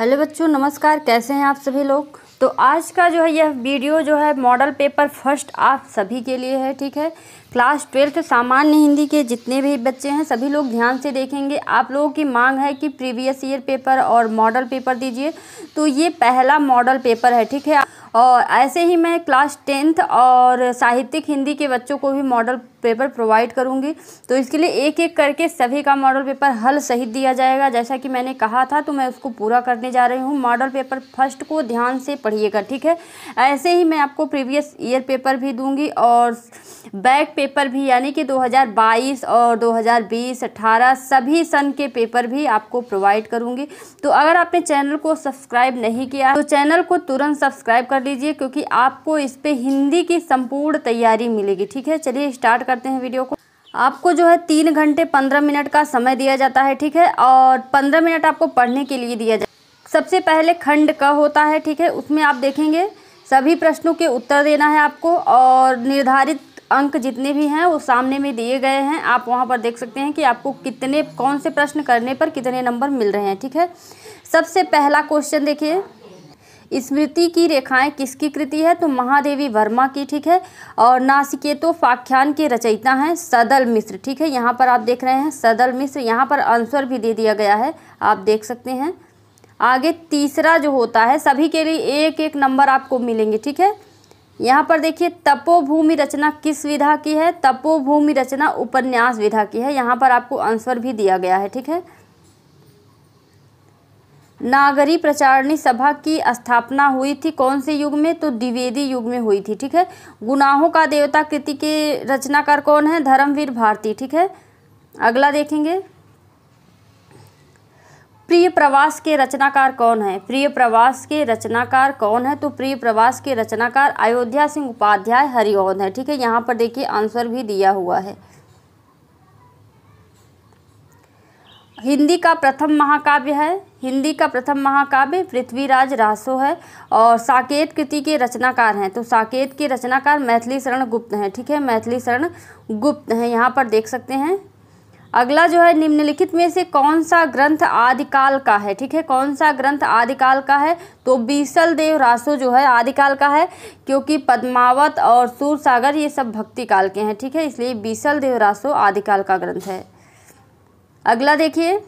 hello बच्चों नमस्कार कैसे हैं आप सभी लोग तो आज का जो है यह वीडियो जो है मॉडल पेपर फर्स्ट आप सभी के लिए है ठीक है क्लास ट्वेल्थ सामान्य हिंदी के जितने भी बच्चे हैं सभी लोग ध्यान से देखेंगे आप लोगों की मांग है कि प्रीवियस ईयर पेपर और मॉडल पेपर दीजिए तो ये पहला मॉडल पेपर है ठीक है और ऐसे ही मैं क्लास टेंथ और साहित्यिक हिंदी के बच्चों को भी मॉडल पेपर प्रोवाइड करूंगी तो इसके लिए एक एक करके सभी का मॉडल पेपर हल सहित दिया जाएगा जैसा कि मैंने कहा था तो मैं उसको पूरा करने जा रही हूँ मॉडल पेपर फर्स्ट को ध्यान से पढ़िएगा ठीक है ऐसे ही मैं आपको प्रीवियस ईयर पेपर भी दूँगी और बैक पेपर भी यानी कि 2022 और 2020 18 सभी सन के पेपर भी आपको प्रोवाइड करूँगी तो अगर आपने चैनल को सब्सक्राइब नहीं किया तो चैनल को तुरंत सब्सक्राइब कर कर लीजिए क्योंकि आपको इस पर हिंदी की संपूर्ण तैयारी मिलेगी ठीक है चलिए स्टार्ट करते हैं वीडियो को आपको जो है तीन घंटे पंद्रह मिनट का समय दिया जाता है ठीक है और पंद्रह मिनट आपको पढ़ने के लिए दिया जाए सबसे पहले खंड का होता है ठीक है उसमें आप देखेंगे सभी प्रश्नों के उत्तर देना है आपको और निर्धारित अंक जितने भी हैं वो सामने में दिए गए हैं आप वहाँ पर देख सकते हैं कि आपको कितने कौन से प्रश्न करने पर कितने नंबर मिल रहे हैं ठीक है सबसे पहला क्वेश्चन देखिए स्मृति की रेखाएं किसकी कृति है तो महादेवी वर्मा की ठीक है और नासिकेतो फाख्यान के रचयिता हैं सदल मिश्र ठीक है यहाँ पर आप देख रहे हैं सदल मिश्र यहाँ पर आंसर भी दे दिया गया है आप देख सकते हैं आगे तीसरा जो होता है सभी के लिए एक एक नंबर आपको मिलेंगे ठीक है यहाँ पर देखिए तपोभूमि रचना किस विधा की है तपोभूमि रचना उपन्यास विधा की है यहाँ पर आपको आंसर भी दिया गया है ठीक है नागरी प्रचारणी सभा की स्थापना हुई थी कौन से युग में तो द्विवेदी युग में हुई थी ठीक है गुनाहों का देवता कृति के रचनाकार कौन है धर्मवीर भारती ठीक है अगला देखेंगे प्रिय प्रवास के रचनाकार कौन है प्रिय प्रवास के रचनाकार कौन है तो प्रिय प्रवास के रचनाकार अयोध्या सिंह उपाध्याय हरिओं है ठीक है यहाँ पर देखिए आंसर भी दिया हुआ है हिंदी का प्रथम महाकाव्य है हिंदी का प्रथम महाकाव्य पृथ्वीराज रासो है और साकेत कृति के रचनाकार हैं तो साकेत के रचनाकार मैथिली शरण गुप्त हैं ठीक है मैथिली शरण गुप्त हैं यहाँ पर देख सकते हैं अगला जो है निम्नलिखित में से कौन सा ग्रंथ आदिकाल का है ठीक है कौन सा ग्रंथ आदिकाल का है तो बीसल देव रासो जो है आदिकाल का है क्योंकि पद्मावत और सूर सागर ये सब भक्ति काल के हैं ठीक है इसलिए बीसल देव रासो आदिकाल का ग्रंथ है अगला देखिए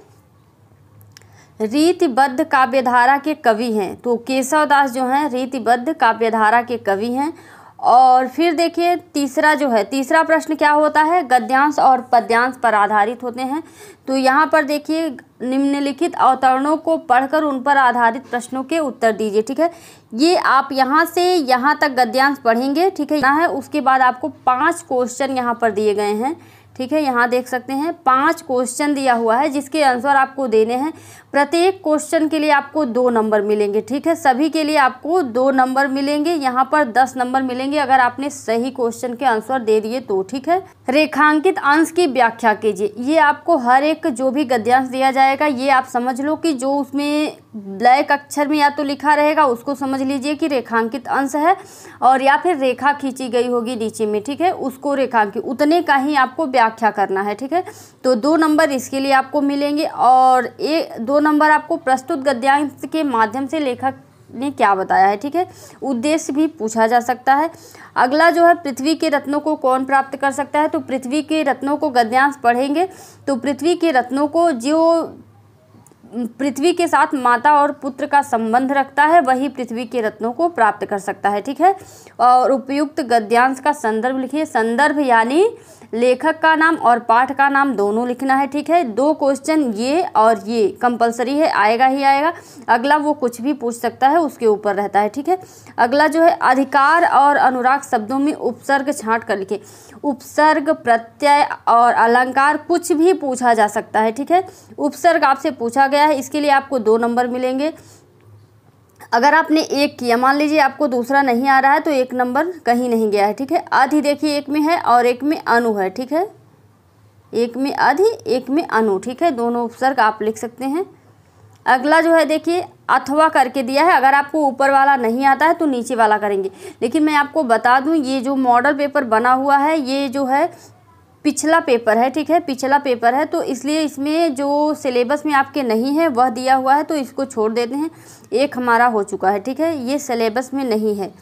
रीतिबद्ध काव्यधारा के कवि हैं तो केशव दास जो हैं रीतिबद्ध काव्यधारा के कवि हैं और फिर देखिए तीसरा जो है तीसरा प्रश्न क्या होता है गद्यांश और पद्यांश पर आधारित होते हैं तो यहाँ पर देखिए निम्नलिखित अवतरणों को पढ़कर उन पर आधारित प्रश्नों के उत्तर दीजिए ठीक है ये आप यहाँ से यहाँ तक गद्यांश पढ़ेंगे ठीक है यहाँ है उसके बाद आपको पांच क्वेश्चन यहाँ पर दिए गए हैं ठीक है यहाँ देख सकते हैं पांच क्वेश्चन दिया हुआ है जिसके आंसर आपको देने हैं प्रत्येक क्वेश्चन के लिए आपको दो नंबर मिलेंगे ठीक है सभी के लिए आपको दो नंबर मिलेंगे यहाँ पर दस नंबर मिलेंगे अगर आपने सही क्वेश्चन के आंसर दे दिए तो ठीक है रेखांकित अंश की व्याख्या कीजिए ये आपको हर एक जो भी गद्यांश दिया जाएगा ये आप समझ लो कि जो उसमें ब्लैक अक्षर में या तो लिखा रहेगा उसको समझ लीजिए कि रेखांकित अंश है और या फिर रेखा खींची गई होगी नीचे में ठीक है उसको रेखांकित उतने का ही आपको व्याख्या व्याख्या करना है ठीक है तो दो नंबर इसके लिए आपको मिलेंगे और एक दो नंबर आपको प्रस्तुत गद्यांश के माध्यम से लेखक ने क्या बताया है ठीक है उद्देश्य भी पूछा जा सकता है अगला जो है पृथ्वी के रत्नों को कौन प्राप्त कर सकता है तो पृथ्वी के रत्नों को गद्यांश पढ़ेंगे तो पृथ्वी के रत्नों को जो पृथ्वी के साथ माता और पुत्र का संबंध रखता है वही पृथ्वी के रत्नों को प्राप्त कर सकता है ठीक है और उपयुक्त गद्यांश का संदर्भ लिखिए संदर्भ यानी लेखक का नाम और पाठ का नाम दोनों लिखना है ठीक है दो क्वेश्चन ये और ये कंपलसरी है आएगा ही आएगा अगला वो कुछ भी पूछ सकता है उसके ऊपर रहता है ठीक है अगला जो है अधिकार और अनुराग शब्दों में उपसर्ग छाँट कर लिखे उपसर्ग प्रत्यय और अलंकार कुछ भी पूछा जा सकता है ठीक है उपसर्ग आपसे पूछा गया है इसके लिए आपको दो नंबर मिलेंगे अगर आपने एक किया मान लीजिए आपको दूसरा नहीं आ रहा है तो एक नंबर कहीं नहीं गया है ठीक है आधी देखिए एक में है और एक में अनु है ठीक है एक में आधी एक में अनु ठीक है दोनों उपसर्ग आप लिख सकते हैं अगला जो है देखिए अथवा करके दिया है अगर आपको ऊपर वाला नहीं आता है तो नीचे वाला करेंगे लेकिन मैं आपको बता दूं ये जो मॉडल पेपर बना हुआ है ये जो है पिछला पेपर है ठीक है पिछला पेपर है तो इसलिए इसमें जो सिलेबस में आपके नहीं है वह दिया हुआ है तो इसको छोड़ देते हैं एक हमारा हो चुका है ठीक है ये सिलेबस में नहीं है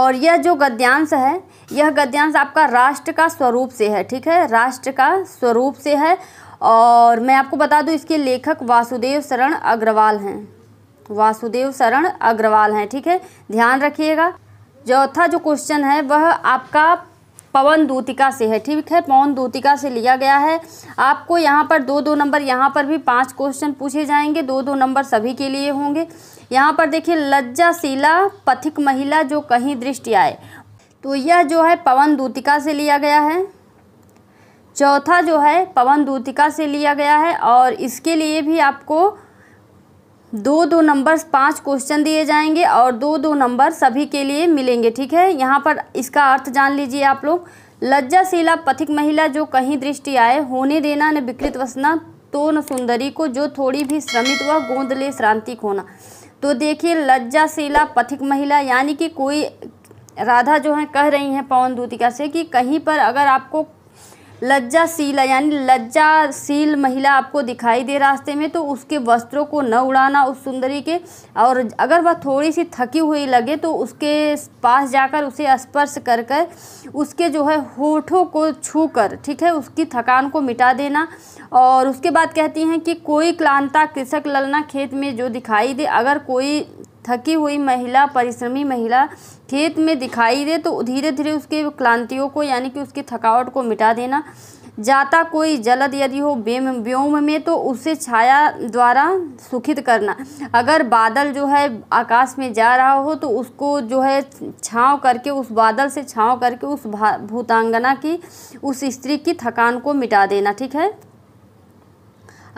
और यह जो गद्यांश है यह गद्यांश आपका राष्ट्र का स्वरूप से है ठीक है राष्ट्र का स्वरूप से है और मैं आपको बता दूँ इसके लेखक वासुदेव शरण अग्रवाल हैं वासुदेव शरण अग्रवाल हैं ठीक है ध्यान रखिएगा चौथा जो क्वेश्चन है वह आपका पवन दूतिका से है ठीक है पवन दूतिका से लिया गया है आपको यहाँ पर दो दो नंबर यहाँ पर भी पांच क्वेश्चन पूछे जाएंगे दो दो नंबर सभी के लिए होंगे यहाँ पर देखिए लज्जाशीला पथिक महिला जो कहीं दृष्टि आए तो यह जो है पवन दूतिका से लिया गया है चौथा जो है पवन दूतिका से लिया गया है और इसके लिए भी आपको दो दो नंबर्स पांच क्वेश्चन दिए जाएंगे और दो दो नंबर सभी के लिए मिलेंगे ठीक है यहाँ पर इसका अर्थ जान लीजिए आप लोग लज्जाशिला पथिक महिला जो कहीं दृष्टि आए होने देना न विकृत वसना तो न सुंदरी को जो थोड़ी भी श्रमित व गोंद ले श्रांतिक होना तो देखिए लज्जाशिला पथिक महिला यानी कि कोई राधा जो है कह रही हैं पवन दूतिका से कि कहीं पर अगर आपको लज्जाशील यानी लज्जाशील महिला आपको दिखाई दे रास्ते में तो उसके वस्त्रों को न उड़ाना उस सुंदरी के और अगर वह थोड़ी सी थकी हुई लगे तो उसके पास जाकर उसे स्पर्श कर कर उसके जो है होठों को छू कर ठीक है उसकी थकान को मिटा देना और उसके बाद कहती हैं कि कोई क्लांता कृषक ललना खेत में जो दिखाई दे अगर कोई थकी हुई महिला परिश्रमी महिला खेत में दिखाई दे तो धीरे धीरे उसके क्लांतियों को यानी कि उसकी थकावट को मिटा देना जाता कोई जलद यदि हो बेम व्योम में तो उसे छाया द्वारा सुखित करना अगर बादल जो है आकाश में जा रहा हो तो उसको जो है छाँव करके उस बादल से छाँव करके उस भूतांगना की उस स्त्री की थकान को मिटा देना ठीक है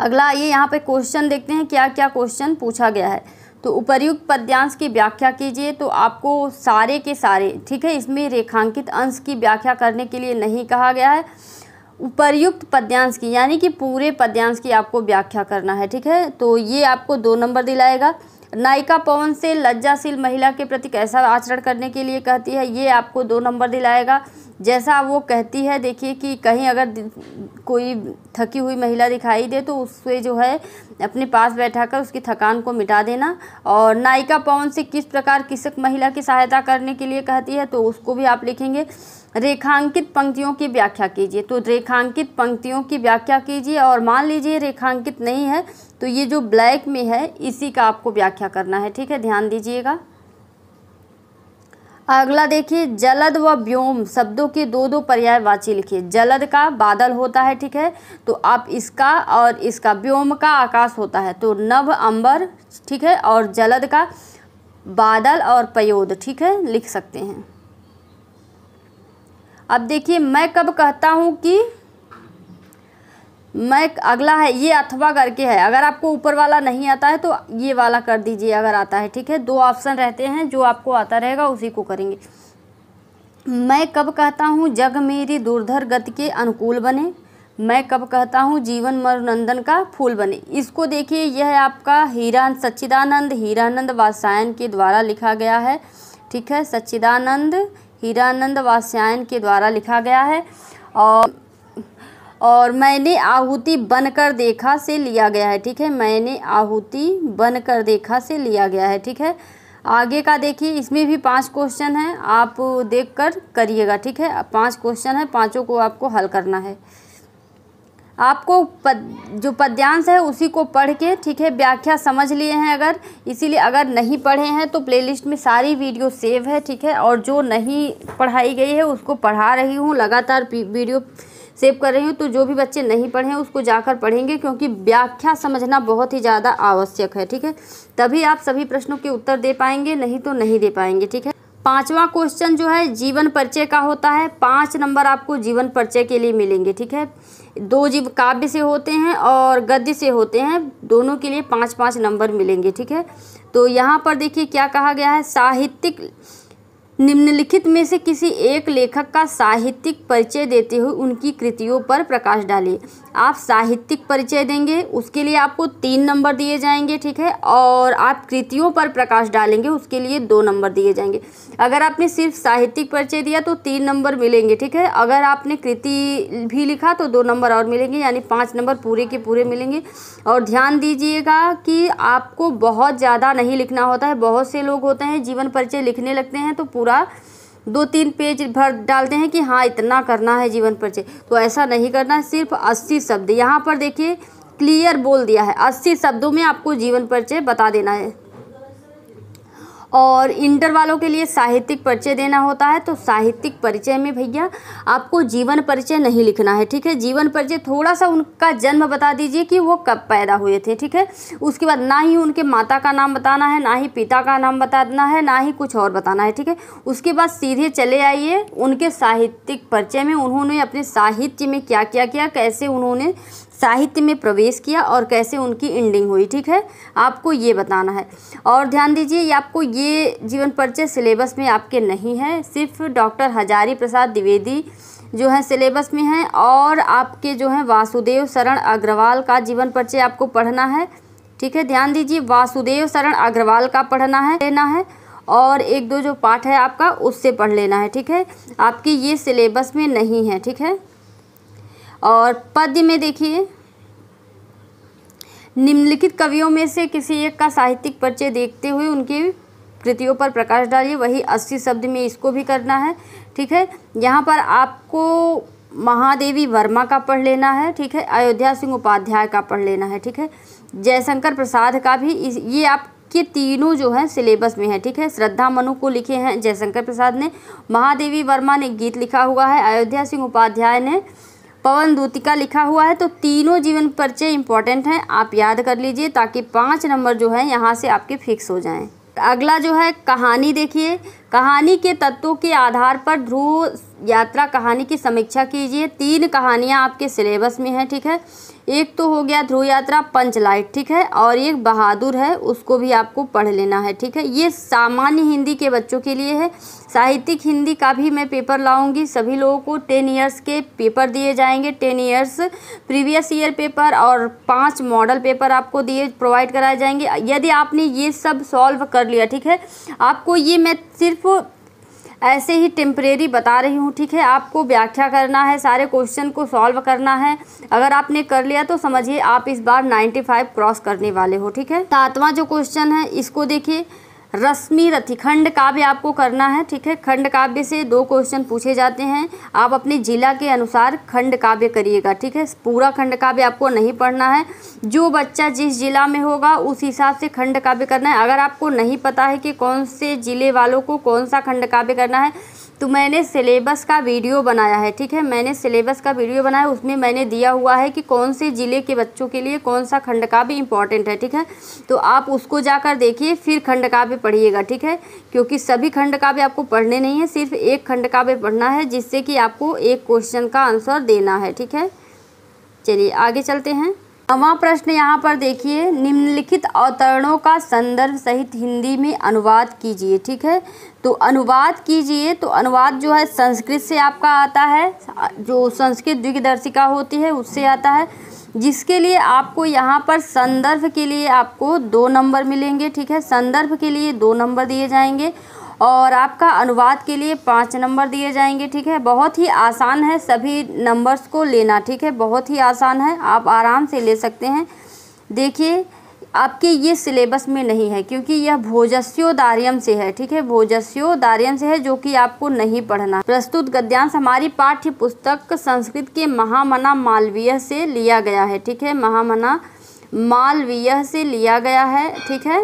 अगला ये यहाँ पे क्वेश्चन देखते हैं क्या क्या क्वेश्चन पूछा गया है तो उपर्युक्त पद्यांश की व्याख्या कीजिए तो आपको सारे के सारे ठीक है इसमें रेखांकित अंश की व्याख्या करने के लिए नहीं कहा गया है उपर्युक्त पद्यांश की यानी कि पूरे पद्यांश की आपको व्याख्या करना है ठीक है तो ये आपको दो नंबर दिलाएगा नायिका पवन से लज्जाशील महिला के प्रति कैसा आचरण करने के लिए कहती है ये आपको दो नंबर दिलाएगा जैसा वो कहती है देखिए कि कहीं अगर कोई थकी हुई महिला दिखाई दे तो उससे जो है अपने पास बैठाकर उसकी थकान को मिटा देना और नायिका पवन से किस प्रकार किसक महिला की सहायता करने के लिए कहती है तो उसको भी आप लिखेंगे रेखांकित पंक्तियों की व्याख्या कीजिए तो रेखांकित पंक्तियों की व्याख्या कीजिए और मान लीजिए रेखांकित नहीं है तो ये जो ब्लैक में है इसी का आपको व्याख्या करना है ठीक है ध्यान दीजिएगा अगला देखिए जलद व व्योम शब्दों के दो दो पर्याय वाची लिखिए जलद का बादल होता है ठीक है तो आप इसका और इसका व्योम का आकाश होता है तो नव अंबर ठीक है और जलद का बादल और पयोद ठीक है लिख सकते हैं अब देखिए मैं कब कहता हूँ कि मैं अगला है ये अथवा करके है अगर आपको ऊपर वाला नहीं आता है तो ये वाला कर दीजिए अगर आता है ठीक है दो ऑप्शन रहते हैं जो आपको आता रहेगा उसी को करेंगे मैं कब कहता हूँ जग मेरी दुर्धर गति के अनुकूल बने मैं कब कहता हूँ जीवन मरुनंदन का फूल बने इसको देखिए यह है आपका हीरा सच्चिदानंद हीरानंद वासायन के द्वारा लिखा गया है ठीक है सच्चिदानंद हीरानंद वासायन के द्वारा लिखा गया है और और मैंने आहुति बनकर देखा से लिया गया है ठीक है मैंने आहुति बनकर देखा से लिया गया है ठीक है आगे का देखिए इसमें भी पांच क्वेश्चन हैं आप देख कर करिएगा ठीक है पांच क्वेश्चन है पांचों को आपको हल करना है आपको पद जो पद्यांश है उसी को पढ़ के ठीक है व्याख्या समझ लिए हैं अगर इसीलिए अगर नहीं पढ़े हैं तो प्लेलिस्ट में सारी वीडियो सेव है ठीक है और जो नहीं पढ़ाई गई है उसको पढ़ा रही हूँ लगातार वीडियो सेव कर रही हूँ तो जो भी बच्चे नहीं पढ़े उसको जाकर पढ़ेंगे क्योंकि व्याख्या समझना बहुत ही ज़्यादा आवश्यक है ठीक है तभी आप सभी प्रश्नों के उत्तर दे पाएंगे नहीं तो नहीं दे पाएंगे ठीक है पांचवा क्वेश्चन जो है जीवन परिचय का होता है पाँच नंबर आपको जीवन परिचय के लिए मिलेंगे ठीक है दो जीव काव्य से होते हैं और गद्य से होते हैं दोनों के लिए पाँच पाँच नंबर मिलेंगे ठीक है तो यहाँ पर देखिए क्या कहा गया है साहित्यिक निम्नलिखित में से किसी एक लेखक का साहित्यिक परिचय देते हुए उनकी कृतियों पर प्रकाश डालें आप साहित्यिक परिचय देंगे उसके लिए आपको तीन नंबर दिए जाएंगे ठीक है और आप कृतियों पर प्रकाश डालेंगे उसके लिए दो नंबर दिए जाएंगे अगर आपने सिर्फ साहित्यिक परिचय दिया तो तीन नंबर मिलेंगे ठीक है अगर आपने कृति भी लिखा तो दो नंबर और मिलेंगे यानी पाँच नंबर पूरे के पूरे मिलेंगे और ध्यान दीजिएगा कि आपको बहुत ज़्यादा नहीं लिखना होता है बहुत से लोग होते हैं जीवन परिचय लिखने लगते हैं तो पूरा पूरा दो तीन पेज भर डालते हैं कि हाँ इतना करना है जीवन परिचय तो ऐसा नहीं करना सिर्फ अस्सी शब्द यहाँ पर देखिए क्लियर बोल दिया है अस्सी शब्दों में आपको जीवन परिचय बता देना है और इंटर वालों के लिए साहित्यिक परिचय देना होता है तो साहित्यिक परिचय में भैया आपको जीवन परिचय नहीं लिखना है ठीक है जीवन परिचय थोड़ा सा उनका जन्म बता दीजिए कि वो कब पैदा हुए थे ठीक है उसके बाद ना ही उनके माता का नाम बताना है ना ही पिता का नाम बताना है ना ही कुछ और बताना है ठीक है उसके बाद सीधे चले आइए उनके साहित्यिक परिचय में उन्होंने अपने साहित्य में क्या क्या किया कैसे उन्होंने साहित्य में प्रवेश किया और कैसे उनकी एंडिंग हुई ठीक है आपको ये बताना है और ध्यान दीजिए ये आपको ये जीवन परिचय सिलेबस में आपके नहीं है सिर्फ डॉक्टर हजारी प्रसाद द्विवेदी जो है सिलेबस में हैं और आपके जो हैं वासुदेव शरण अग्रवाल का जीवन परिचय आपको पढ़ना है ठीक है ध्यान दीजिए वासुदेव शरण अग्रवाल का पढ़ना है लेना है और एक दो जो पाठ है आपका उससे पढ़ लेना है ठीक है आपकी ये सिलेबस में नहीं है ठीक है और पद्य में देखिए निम्नलिखित कवियों में से किसी एक का साहित्यिक परिचय देखते हुए उनकी कृतियों पर प्रकाश डालिए वही अस्सी शब्द में इसको भी करना है ठीक है यहाँ पर आपको महादेवी वर्मा का पढ़ लेना है ठीक है अयोध्या सिंह उपाध्याय का पढ़ लेना है ठीक है जयशंकर प्रसाद का भी इस, ये आपके तीनों जो है सिलेबस में है ठीक है श्रद्धा मनु को लिखे हैं जयशंकर प्रसाद ने महादेवी वर्मा ने गीत लिखा हुआ है अयोध्या सिंह उपाध्याय ने पवन दूतिका लिखा हुआ है तो तीनों जीवन परिचय इंपॉर्टेंट हैं आप याद कर लीजिए ताकि पाँच नंबर जो है यहाँ से आपके फिक्स हो जाएं अगला जो है कहानी देखिए कहानी के तत्वों के आधार पर ध्रुव यात्रा कहानी की समीक्षा कीजिए तीन कहानियाँ आपके सिलेबस में हैं ठीक है एक तो हो गया ध्रुव यात्रा पंचलाइट ठीक है और एक बहादुर है उसको भी आपको पढ़ लेना है ठीक है ये सामान्य हिंदी के बच्चों के लिए है साहित्यिक हिंदी का भी मैं पेपर लाऊंगी सभी लोगों को टेन ईयर्स के पेपर दिए जाएंगे ten years previous year paper और पांच मॉडल पेपर आपको दिए प्रोवाइड कराए जाएंगे यदि आपने ये सब सॉल्व कर लिया ठीक है आपको ये मैं सिर्फ ऐसे ही टेम्परेरी बता रही हूँ ठीक है आपको व्याख्या करना है सारे क्वेश्चन को सॉल्व करना है अगर आपने कर लिया तो समझिए आप इस बार 95 क्रॉस करने वाले हो ठीक है सातवां जो क्वेश्चन है इसको देखिए रश्मि रथी खंड काव्य आपको करना है ठीक है खंड काव्य से दो क्वेश्चन पूछे जाते हैं आप अपने जिला के अनुसार खंड काव्य करिएगा ठीक है पूरा खंड काव्य आपको नहीं पढ़ना है जो बच्चा जिस जिला में होगा उस हिसाब से खंड काव्य करना है अगर आपको नहीं पता है कि कौन से ज़िले वालों को कौन सा खंड काव्य करना है तो मैंने सिलेबस का वीडियो बनाया है ठीक है मैंने सिलेबस का वीडियो बनाया उसमें मैंने दिया हुआ है कि कौन से ज़िले के बच्चों के लिए कौन सा खंड काव्य इंपॉर्टेंट है ठीक है तो आप उसको जाकर देखिए फिर खंड काव्य पढ़िएगा ठीक है क्योंकि सभी खंड काव्य आपको पढ़ने नहीं है सिर्फ एक खंड काव्य पढ़ना है जिससे कि आपको एक क्वेश्चन का आंसर देना है ठीक है चलिए आगे चलते हैं नवा प्रश्न यहाँ पर देखिए निम्नलिखित अवतरणों का संदर्भ सहित हिंदी में अनुवाद कीजिए ठीक है तो अनुवाद कीजिए तो अनुवाद जो है संस्कृत से आपका आता है जो संस्कृत दिग्दर्शिका होती है उससे आता है जिसके लिए आपको यहाँ पर संदर्भ के लिए आपको दो नंबर मिलेंगे ठीक है संदर्भ के लिए दो नंबर दिए जाएंगे और आपका अनुवाद के लिए पाँच नंबर दिए जाएंगे ठीक है बहुत ही आसान है सभी नंबर्स को लेना ठीक है बहुत ही आसान है आप आराम से ले सकते हैं देखिए आपके ये सिलेबस में नहीं है क्योंकि यह दार्यम से है ठीक है दार्यम से है जो कि आपको नहीं पढ़ना प्रस्तुत गद्यांश हमारी पाठ्य पुस्तक संस्कृत के महामना मालवीय से लिया गया है ठीक है महामना मालवीय से लिया गया है ठीक है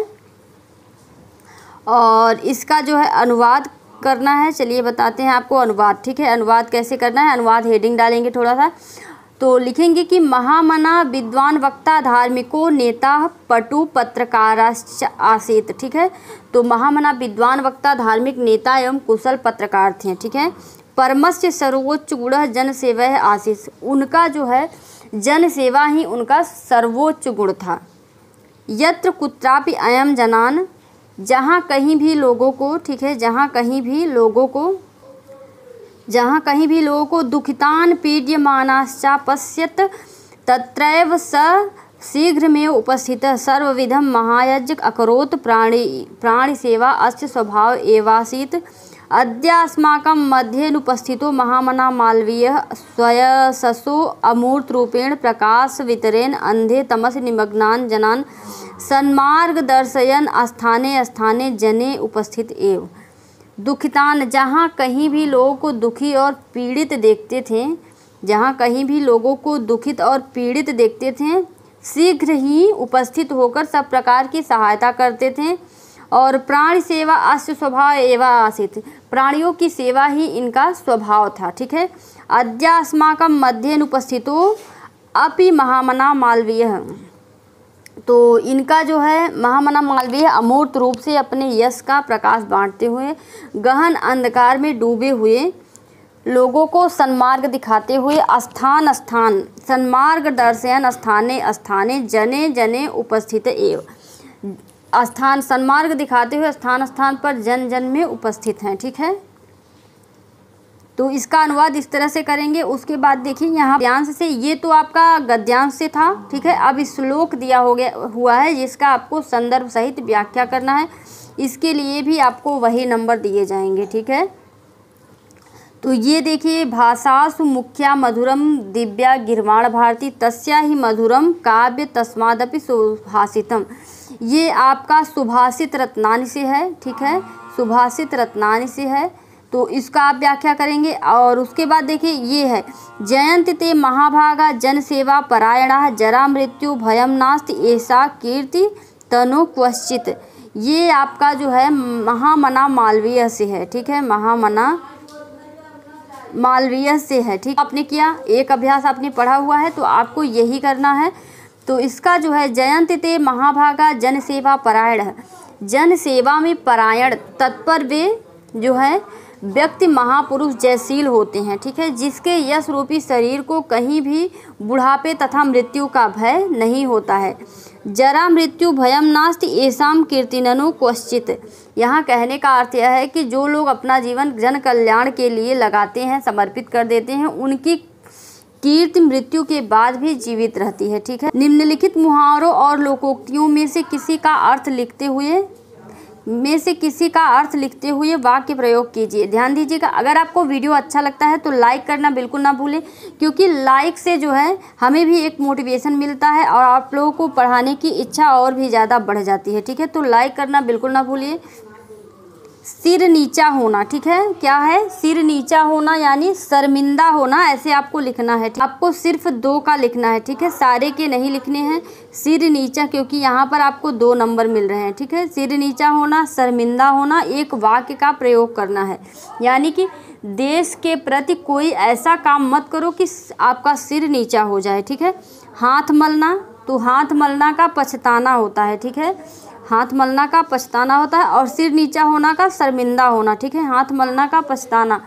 और इसका जो है अनुवाद करना है चलिए बताते हैं आपको अनुवाद ठीक है अनुवाद कैसे करना है अनुवाद हेडिंग डालेंगे थोड़ा सा तो लिखेंगे कि महामना विद्वान वक्ता धार्मिको नेता पटु पत्रकाराश्च आसित ठीक है तो महामना विद्वान वक्ता धार्मिक नेता एवं कुशल पत्रकार थे ठीक है परमस्य सर्वोच्च गुण जन सेवा है आशीष उनका जो है जन सेवा ही उनका सर्वोच्च गुण था यत्र कुत्रापि अयम जनान जहाँ कहीं भी लोगों को ठीक है जहाँ कहीं भी लोगों को जहाँ कहीं भी लोगों को दुखितान पश्यत तत्रैव स शीघ्र में उपस्थित सर्वविधम महायज्ञ अकरोत प्राणी प्राणी सेवा अस्य स्वभाव एवासीत अद्यास्माक मध्य अनुपस्थित महामना रूपेण प्रकाश अमूर्तरूपेण अंधे तमस निमग्नान जनान सन्मार्ग दर्शयन स्थाने स्थाने जने उपस्थित एव दुखितान जहाँ कहीं भी लोगों को दुखी और पीड़ित देखते थे जहाँ कहीं भी लोगों को दुखित और पीड़ित देखते थे शीघ्र ही उपस्थित होकर सब प्रकार की सहायता करते थे और प्राण सेवा अस्य स्वभाव एवं आसित प्राणियों की सेवा ही इनका स्वभाव था ठीक है अद्या मध्य अनुपस्थितो अपि महामना मालवीय तो इनका जो है महामना मालवीय अमूर्त रूप से अपने यश का प्रकाश बांटते हुए गहन अंधकार में डूबे हुए लोगों को सन्मार्ग दिखाते हुए स्थान स्थान सन्मार्ग दर्शन स्थाने स्थाने जने जने उपस्थित एवं स्थान सन्मार्ग दिखाते हुए स्थान स्थान पर जन जन में उपस्थित हैं ठीक है तो इसका अनुवाद इस तरह से करेंगे उसके बाद देखिए यहाँ गद्यांश से ये तो आपका गद्यांश से था ठीक है अब श्लोक दिया हो गया हुआ है जिसका आपको संदर्भ सहित व्याख्या करना है इसके लिए भी आपको वही नंबर दिए जाएंगे ठीक है तो ये देखिए भाषासु मुख्या मधुरम दिव्या गिरमाण भारती तस्या ही मधुरम काव्य तस्मादपि सुभाषितम ये आपका सुभाषित रत्नानी से है ठीक है सुभाषित रत्नानी से है तो इसका आप व्याख्या करेंगे और उसके बाद देखिए ये है जयंत ते महाभागा जन सेवा परायणा जरा मृत्यु भयम नास्त ऐसा कीर्ति तनु क्वश्चित ये आपका जो है महामना मालवीय से है ठीक है महामना मालवीय से है ठीक आपने किया एक अभ्यास आपने पढ़ा हुआ है तो आपको यही करना है तो इसका जो है जयंत ते महाभागा जन सेवा परायण जन सेवा में परायण तत्पर वे जो है व्यक्ति महापुरुष जयशील होते हैं ठीक है जिसके यश रूपी शरीर को कहीं भी बुढ़ापे तथा मृत्यु का भय नहीं होता है जरा मृत्यु भयम नास्त ऐसा कीर्तिननु क्वश्चित यहाँ कहने का अर्थ यह है कि जो लोग अपना जीवन जन कल्याण के लिए लगाते हैं समर्पित कर देते हैं उनकी कीर्ति मृत्यु के बाद भी जीवित रहती है ठीक है निम्नलिखित मुहावरों और लोकोक्तियों में से किसी का अर्थ लिखते हुए में से किसी का अर्थ लिखते हुए वाक्य प्रयोग कीजिए ध्यान दीजिएगा अगर आपको वीडियो अच्छा लगता है तो लाइक करना बिल्कुल ना भूलें क्योंकि लाइक से जो है हमें भी एक मोटिवेशन मिलता है और आप लोगों को पढ़ाने की इच्छा और भी ज़्यादा बढ़ जाती है ठीक है तो लाइक करना बिल्कुल ना भूलिए सिर नीचा होना ठीक है क्या है सिर नीचा होना यानी शर्मिंदा होना ऐसे आपको लिखना है आपको सिर्फ दो का लिखना है ठीक है सारे के नहीं लिखने हैं सिर नीचा क्योंकि यहाँ पर आपको दो नंबर मिल रहे हैं ठीक है सिर नीचा होना शर्मिंदा होना एक वाक्य का प्रयोग करना है यानी कि देश के प्रति कोई ऐसा काम मत करो कि आपका सिर नीचा हो जाए ठीक है हाथ मलना तो हाथ मलना का पछताना होता है ठीक है हाथ मलना का पछताना होता है और सिर नीचा होना का शर्मिंदा होना ठीक है हाथ मलना का पछताना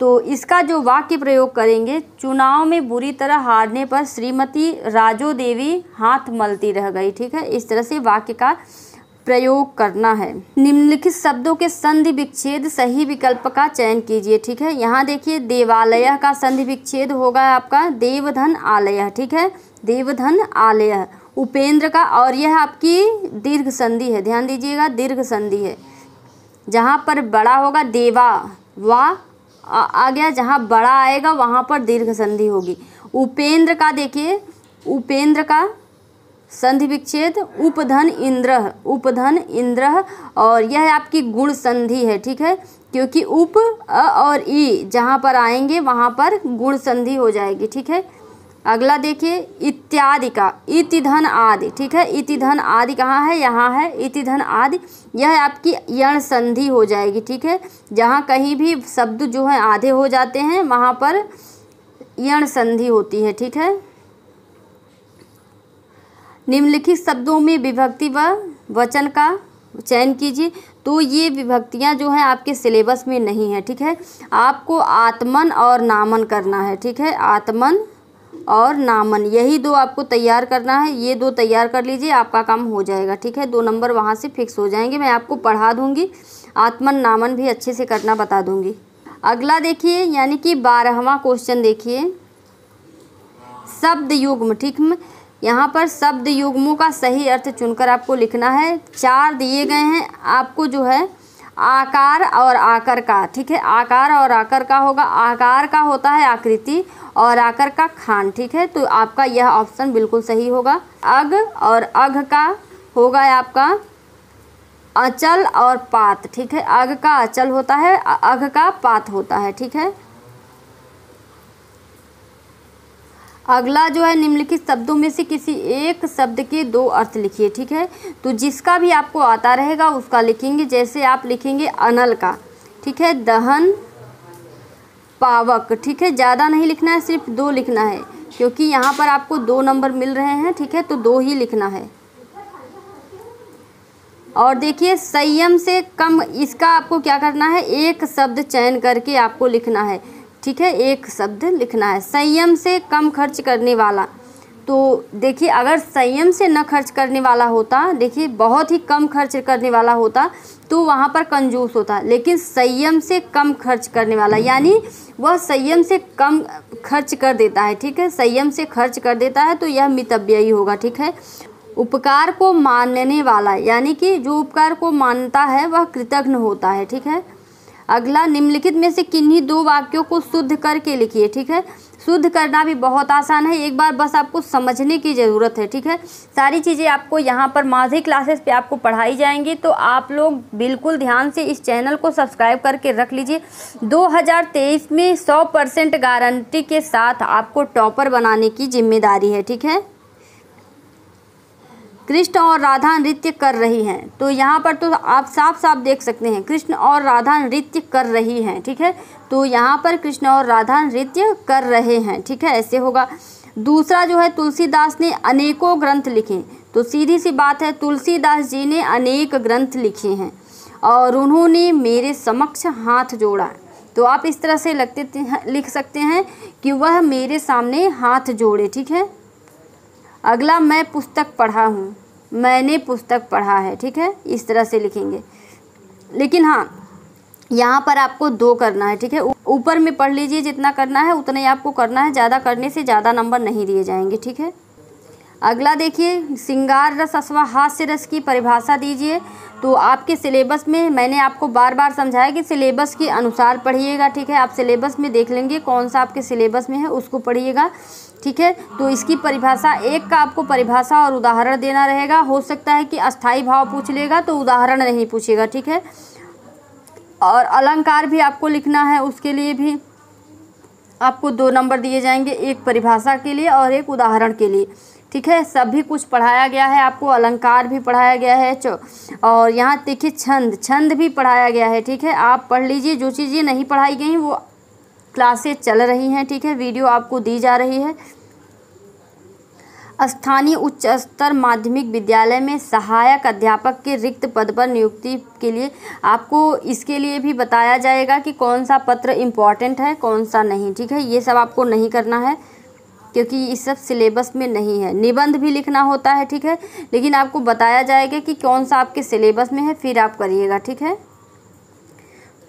तो इसका जो वाक्य प्रयोग करेंगे चुनाव में बुरी तरह हारने पर श्रीमती राजो देवी हाथ मलती रह गई ठीक है इस तरह से वाक्य का प्रयोग करना है निम्नलिखित शब्दों के संधि विच्छेद सही विकल्प का चयन कीजिए ठीक है यहाँ देखिए देवालय का संधि विच्छेद होगा आपका देवधन आलय ठीक है देवधन आलय उपेंद्र का और यह आपकी दीर्घ संधि है ध्यान दीजिएगा दीर्घ संधि है जहाँ पर बड़ा होगा देवा वा आ गया जहाँ बड़ा आएगा वहाँ पर दीर्घ संधि होगी उपेंद्र का देखिए उपेंद्र का संधि विच्छेद उपधन इंद्र उपधन इंद्र और यह आपकी गुण संधि है ठीक है क्योंकि उप और ई जहाँ पर आएंगे वहाँ पर गुण संधि हो जाएगी ठीक है अगला देखिए इत्यादि का इतिधन आदि ठीक है इतिधन आदि कहाँ है यहाँ है इतिधन आदि यह आपकी यण संधि हो जाएगी ठीक है जहाँ कहीं भी शब्द जो है आधे हो जाते हैं वहाँ पर यण संधि होती है ठीक है निम्नलिखित शब्दों में विभक्ति व वचन का चयन कीजिए तो ये विभक्तियाँ जो हैं आपके सिलेबस में नहीं है ठीक है आपको आत्मन और नामन करना है ठीक है आत्मन और नामन यही दो आपको तैयार करना है ये दो तैयार कर लीजिए आपका काम हो जाएगा ठीक है दो नंबर वहाँ से फिक्स हो जाएंगे मैं आपको पढ़ा दूँगी आत्मन नामन भी अच्छे से करना बता दूँगी अगला देखिए यानी कि बारहवा क्वेश्चन देखिए शब्द युग्म ठीक यहाँ पर शब्द युग्मों का सही अर्थ चुनकर आपको लिखना है चार दिए गए हैं आपको जो है आकार और आकर का ठीक है आकार और आकर का होगा आकार का होता है आकृति और आकर का खान ठीक है तो आपका यह ऑप्शन बिल्कुल सही होगा अग और अघ का होगा आपका अचल और पात ठीक है अघ का अचल होता है अघ का पात होता है ठीक है अगला जो है निम्नलिखित शब्दों में से किसी एक शब्द के दो अर्थ लिखिए ठीक है तो जिसका भी आपको आता रहेगा उसका लिखेंगे जैसे आप लिखेंगे अनल का ठीक है दहन पावक ठीक है ज़्यादा नहीं लिखना है सिर्फ दो लिखना है क्योंकि यहाँ पर आपको दो नंबर मिल रहे हैं ठीक है तो दो ही लिखना है और देखिए संयम से कम इसका आपको क्या करना है एक शब्द चयन करके आपको लिखना है ठीक है एक शब्द लिखना है संयम से कम खर्च करने वाला तो देखिए अगर संयम से न खर्च करने वाला होता देखिए बहुत ही कम खर्च करने वाला होता तो वहाँ पर कंजूस होता लेकिन संयम से कम खर्च करने वाला यानी वह संयम से कम खर्च कर देता है ठीक है संयम से खर्च कर देता है तो यह मितव्ययी होगा ठीक है उपकार को मानने वाला यानी कि जो उपकार को मानता है वह कृतघ्न होता है ठीक है अगला निम्नलिखित में से किन्हीं दो वाक्यों को शुद्ध करके लिखिए ठीक है शुद्ध करना भी बहुत आसान है एक बार बस आपको समझने की ज़रूरत है ठीक है सारी चीज़ें आपको यहाँ पर माजी क्लासेस पे आपको पढ़ाई जाएंगी तो आप लोग बिल्कुल ध्यान से इस चैनल को सब्सक्राइब करके रख लीजिए 2023 में 100 परसेंट गारंटी के साथ आपको टॉपर बनाने की जिम्मेदारी है ठीक है कृष्ण और राधा नृत्य कर रही हैं तो यहाँ पर तो आप साफ साफ देख सकते हैं कृष्ण और राधा नृत्य कर रही हैं ठीक है तो यहाँ पर कृष्ण और राधा नृत्य कर रहे हैं ठीक है ऐसे होगा दूसरा जो है तुलसीदास ने अनेकों ग्रंथ लिखे तो सीधी सी बात है तुलसीदास जी ने अनेक ग्रंथ लिखे हैं और उन्होंने मेरे समक्ष हाथ जोड़ा तो आप इस तरह से लगते लिख सकते हैं कि वह मेरे सामने हाथ जोड़े ठीक है अगला मैं पुस्तक पढ़ा हूँ मैंने पुस्तक पढ़ा है ठीक है इस तरह से लिखेंगे लेकिन हाँ यहाँ पर आपको दो करना है ठीक है ऊपर में पढ़ लीजिए जितना करना है उतना ही आपको करना है ज़्यादा करने से ज़्यादा नंबर नहीं दिए जाएंगे ठीक है अगला देखिए सिंगार रस अथवा हास्य रस की परिभाषा दीजिए तो आपके सिलेबस में मैंने आपको बार बार समझाया कि सिलेबस के अनुसार पढ़िएगा ठीक है आप सिलेबस में देख लेंगे कौन सा आपके सिलेबस में है उसको पढ़िएगा ठीक है तो इसकी परिभाषा एक का आपको परिभाषा और उदाहरण देना रहेगा हो सकता है कि अस्थाई भाव पूछ लेगा तो उदाहरण नहीं पूछेगा ठीक है और अलंकार भी आपको लिखना है उसके लिए भी आपको दो नंबर दिए जाएंगे एक परिभाषा के लिए और एक उदाहरण के लिए ठीक है सभी कुछ पढ़ाया गया है आपको अलंकार भी पढ़ाया गया है चो और यहाँ देखिए छंद छंद भी पढ़ाया गया है ठीक है आप पढ़ लीजिए जो चीज़ें नहीं पढ़ाई गई वो क्लासेस चल रही हैं ठीक है वीडियो आपको दी जा रही है स्थानीय उच्च स्तर माध्यमिक विद्यालय में सहायक अध्यापक के रिक्त पद पर नियुक्ति के लिए आपको इसके लिए भी बताया जाएगा कि कौन सा पत्र इम्पॉर्टेंट है कौन सा नहीं ठीक है ये सब आपको नहीं करना है क्योंकि ये सब सिलेबस में नहीं है निबंध भी लिखना होता है ठीक है लेकिन आपको बताया जाएगा कि कौन सा आपके सिलेबस में है फिर आप करिएगा ठीक है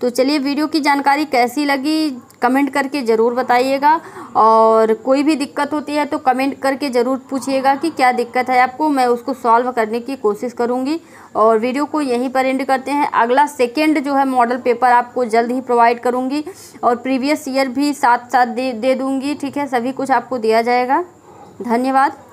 तो चलिए वीडियो की जानकारी कैसी लगी कमेंट करके ज़रूर बताइएगा और कोई भी दिक्कत होती है तो कमेंट करके ज़रूर पूछिएगा कि क्या दिक्कत है आपको मैं उसको सॉल्व करने की कोशिश करूँगी और वीडियो को यहीं पर एंड करते हैं अगला सेकेंड जो है मॉडल पेपर आपको जल्द ही प्रोवाइड करूँगी और प्रीवियस ईयर भी साथ साथ दे दे दूँगी ठीक है सभी कुछ आपको दिया जाएगा धन्यवाद